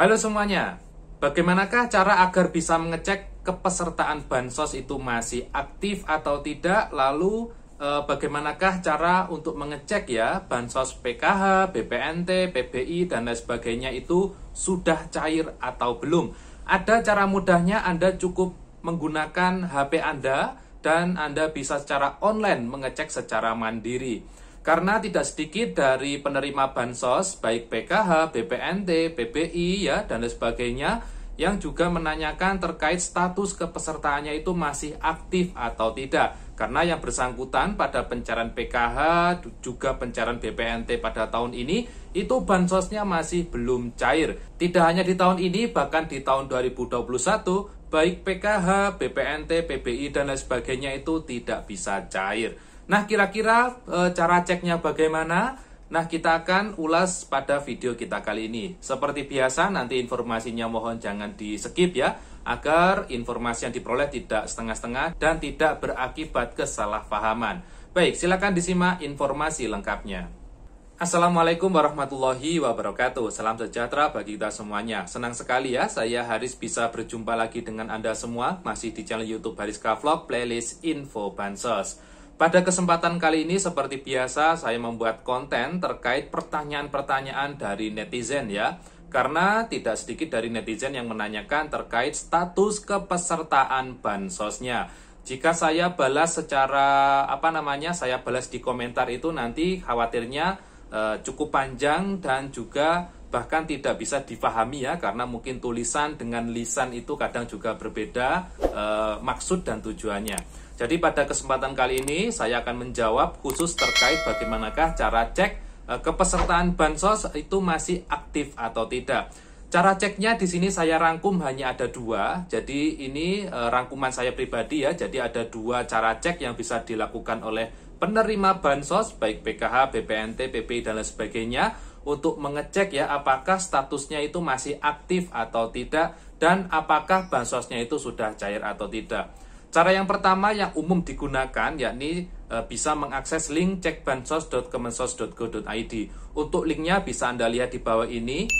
Halo semuanya, bagaimanakah cara agar bisa mengecek kepesertaan bansos itu masih aktif atau tidak? Lalu e, bagaimanakah cara untuk mengecek ya bansos PKH, BPNT, PBI dan lain sebagainya itu sudah cair atau belum? Ada cara mudahnya Anda cukup menggunakan HP Anda dan Anda bisa secara online mengecek secara mandiri. Karena tidak sedikit dari penerima bansos baik PKH, BPNT, PBI ya dan lain sebagainya yang juga menanyakan terkait status kepesertaannya itu masih aktif atau tidak. Karena yang bersangkutan pada pencarian PKH juga pencarian BPNT pada tahun ini itu bansosnya masih belum cair. Tidak hanya di tahun ini bahkan di tahun 2021 baik PKH, BPNT, PBI dan lain sebagainya itu tidak bisa cair. Nah, kira-kira e, cara ceknya bagaimana? Nah, kita akan ulas pada video kita kali ini. Seperti biasa, nanti informasinya mohon jangan di-skip ya, agar informasi yang diperoleh tidak setengah-setengah dan tidak berakibat kesalahpahaman. Baik, silakan disimak informasi lengkapnya. Assalamualaikum warahmatullahi wabarakatuh Salam sejahtera bagi kita semuanya Senang sekali ya, saya Haris bisa berjumpa lagi dengan Anda semua Masih di channel Youtube Haris Vlog Playlist Info Bansos pada kesempatan kali ini seperti biasa saya membuat konten terkait pertanyaan-pertanyaan dari netizen ya karena tidak sedikit dari netizen yang menanyakan terkait status kepesertaan bansosnya. Jika saya balas secara apa namanya, saya balas di komentar itu nanti khawatirnya eh, cukup panjang dan juga bahkan tidak bisa dipahami ya karena mungkin tulisan dengan lisan itu kadang juga berbeda eh, maksud dan tujuannya. Jadi pada kesempatan kali ini saya akan menjawab khusus terkait bagaimanakah cara cek eh, kepesertaan bansos itu masih aktif atau tidak. Cara ceknya di sini saya rangkum hanya ada dua, jadi ini eh, rangkuman saya pribadi ya, jadi ada dua cara cek yang bisa dilakukan oleh penerima bansos, baik PKH, BPNT, PP, dan lain sebagainya, untuk mengecek ya apakah statusnya itu masih aktif atau tidak, dan apakah bansosnya itu sudah cair atau tidak. Cara yang pertama yang umum digunakan yakni e, bisa mengakses link cekbansos.kemensos.go.id. Untuk linknya bisa Anda lihat di bawah ini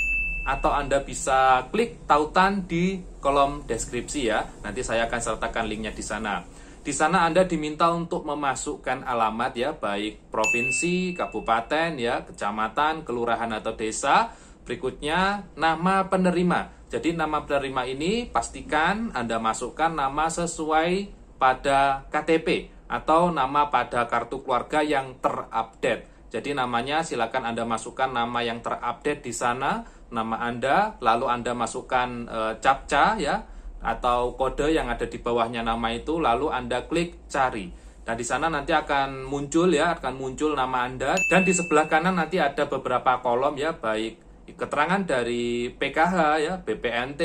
atau Anda bisa klik tautan di kolom deskripsi ya. Nanti saya akan sertakan linknya di sana. Di sana Anda diminta untuk memasukkan alamat ya, baik provinsi, kabupaten ya, kecamatan, kelurahan atau desa. Berikutnya nama penerima jadi nama penerima ini pastikan Anda masukkan nama sesuai pada KTP atau nama pada kartu keluarga yang terupdate. Jadi namanya silakan Anda masukkan nama yang terupdate di sana, nama Anda, lalu Anda masukkan e, captcha ya atau kode yang ada di bawahnya nama itu lalu Anda klik cari. Nah, di sana nanti akan muncul ya, akan muncul nama Anda dan di sebelah kanan nanti ada beberapa kolom ya, baik keterangan dari PKH ya BPNT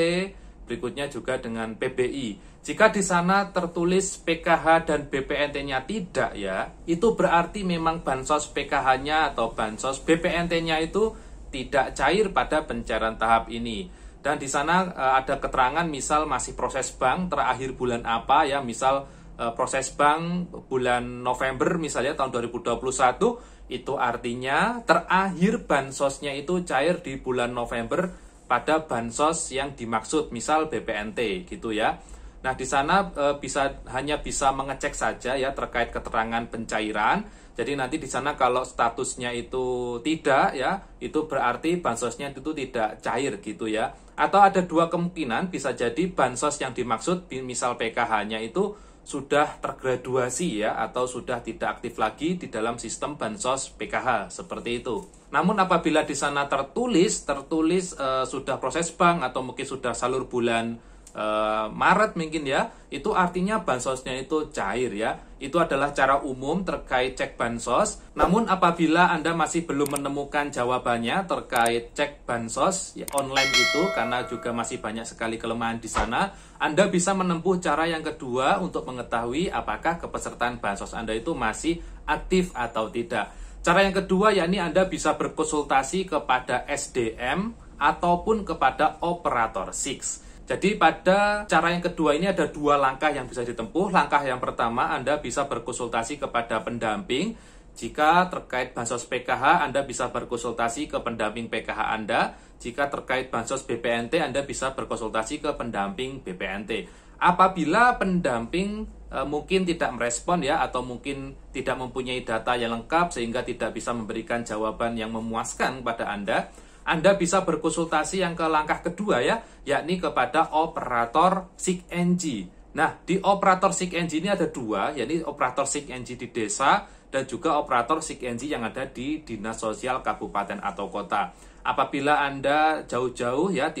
berikutnya juga dengan PBI. Jika di sana tertulis PKH dan BPNT-nya tidak ya, itu berarti memang bansos PKH-nya atau bansos BPNT-nya itu tidak cair pada pencairan tahap ini. Dan di sana eh, ada keterangan misal masih proses bank terakhir bulan apa ya, misal Eh, proses bank bulan November misalnya tahun 2021 itu artinya terakhir bansosnya itu cair di bulan November pada bansos yang dimaksud misal BPNT gitu ya. Nah, di sana e, bisa hanya bisa mengecek saja ya terkait keterangan pencairan. Jadi nanti di sana kalau statusnya itu tidak ya, itu berarti bansosnya itu tidak cair gitu ya. Atau ada dua kemungkinan bisa jadi bansos yang dimaksud misal PKH-nya itu sudah tergraduasi ya atau sudah tidak aktif lagi di dalam sistem bansos PKH seperti itu. Namun apabila di sana tertulis tertulis e, sudah proses bank atau mungkin sudah salur bulan uh, Maret mungkin ya, itu artinya bansosnya itu cair ya. Itu adalah cara umum terkait cek bansos. Namun apabila Anda masih belum menemukan jawabannya terkait cek bansos ya, online itu karena juga masih banyak sekali kelemahan di sana, Anda bisa menempuh cara yang kedua untuk mengetahui apakah kepesertaan bansos Anda itu masih aktif atau tidak. Cara yang kedua yakni Anda bisa berkonsultasi kepada SDM ataupun kepada operator 6. Jadi pada cara yang kedua ini ada dua langkah yang bisa ditempuh. Langkah yang pertama Anda bisa berkonsultasi kepada pendamping. Jika terkait bansos PKH, Anda bisa berkonsultasi ke pendamping PKH Anda. Jika terkait bansos BPNT, Anda bisa berkonsultasi ke pendamping BPNT. Apabila pendamping e, mungkin tidak merespon ya atau mungkin tidak mempunyai data yang lengkap sehingga tidak bisa memberikan jawaban yang memuaskan pada Anda, anda bisa berkonsultasi yang ke langkah kedua ya, yakni kepada operator SIG NG. Nah, di operator SIG NG ini ada dua, yakni operator SIG NG di desa dan juga operator SIG NG yang ada di Dinas Sosial Kabupaten atau Kota. Apabila Anda jauh-jauh ya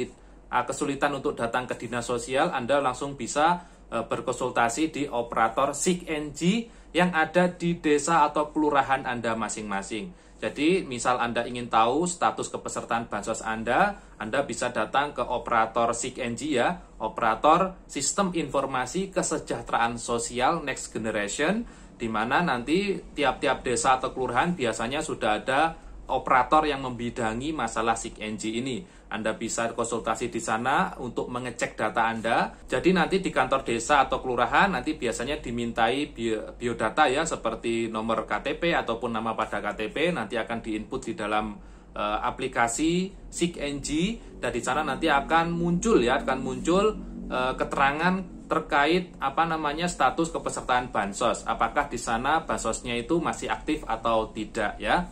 ah, kesulitan untuk datang ke Dinas Sosial, Anda langsung bisa eh, berkonsultasi di operator SIG NG yang ada di desa atau kelurahan Anda masing-masing. Jadi, misal Anda ingin tahu status kepesertaan bansos Anda, Anda bisa datang ke operator SIKNG ya, operator Sistem Informasi Kesejahteraan Sosial Next Generation, di mana nanti tiap-tiap desa atau kelurahan biasanya sudah ada operator yang membidangi masalah SIG NG ini. Anda bisa konsultasi di sana untuk mengecek data Anda. Jadi nanti di kantor desa atau kelurahan nanti biasanya dimintai biodata ya seperti nomor KTP ataupun nama pada KTP nanti akan diinput di dalam e, aplikasi NG dan di sana nanti akan muncul ya akan muncul e, keterangan terkait apa namanya status kepesertaan bansos apakah di sana bansosnya itu masih aktif atau tidak ya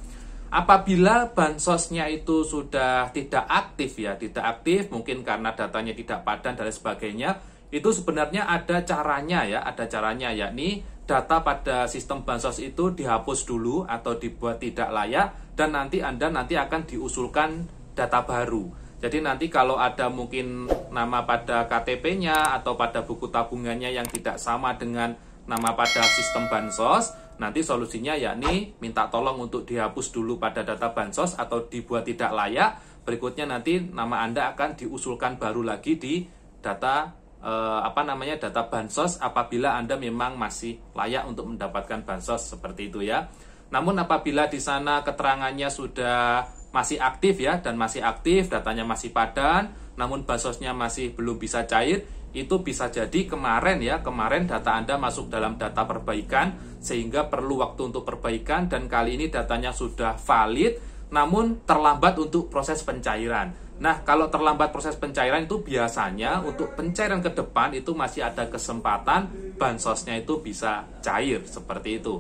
Apabila bansosnya itu sudah tidak aktif ya, tidak aktif mungkin karena datanya tidak padan dan sebagainya, itu sebenarnya ada caranya ya, ada caranya yakni data pada sistem bansos itu dihapus dulu atau dibuat tidak layak dan nanti Anda nanti akan diusulkan data baru. Jadi nanti kalau ada mungkin nama pada KTP-nya atau pada buku tabungannya yang tidak sama dengan nama pada sistem bansos, Nanti solusinya yakni minta tolong untuk dihapus dulu pada data bansos atau dibuat tidak layak. Berikutnya nanti nama Anda akan diusulkan baru lagi di data eh, apa namanya data bansos apabila Anda memang masih layak untuk mendapatkan bansos seperti itu ya. Namun apabila di sana keterangannya sudah masih aktif ya dan masih aktif datanya masih padan namun bansosnya masih belum bisa cair itu bisa jadi kemarin ya, kemarin data Anda masuk dalam data perbaikan sehingga perlu waktu untuk perbaikan dan kali ini datanya sudah valid namun terlambat untuk proses pencairan. Nah, kalau terlambat proses pencairan itu biasanya untuk pencairan ke depan itu masih ada kesempatan bansosnya itu bisa cair seperti itu.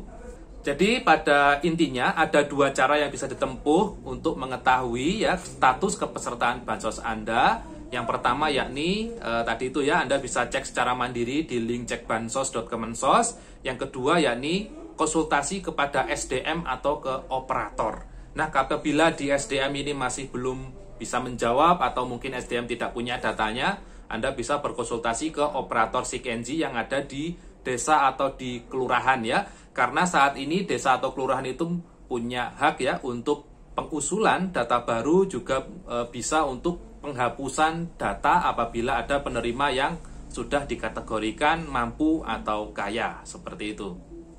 Jadi pada intinya ada dua cara yang bisa ditempuh untuk mengetahui ya status kepesertaan bansos Anda. Yang pertama yakni uh, tadi itu ya Anda bisa cek secara mandiri di link cekbansos.kemensos. Yang kedua yakni konsultasi kepada SDM atau ke operator. Nah, apabila di SDM ini masih belum bisa menjawab atau mungkin SDM tidak punya datanya, Anda bisa berkonsultasi ke operator SIGNG yang ada di desa atau di kelurahan ya. Karena saat ini desa atau kelurahan itu punya hak ya untuk pengusulan data baru juga e, bisa untuk penghapusan data apabila ada penerima yang sudah dikategorikan mampu atau kaya seperti itu.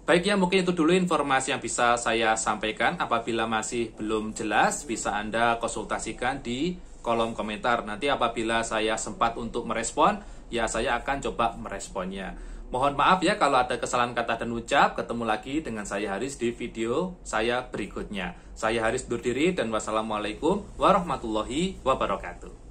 Baik ya mungkin itu dulu informasi yang bisa saya sampaikan apabila masih belum jelas bisa Anda konsultasikan di kolom komentar nanti apabila saya sempat untuk merespon ya saya akan coba meresponnya. Mohon maaf ya kalau ada kesalahan kata dan ucap. Ketemu lagi dengan saya Haris di video saya berikutnya. Saya Haris durdiri dan wassalamualaikum warahmatullahi wabarakatuh.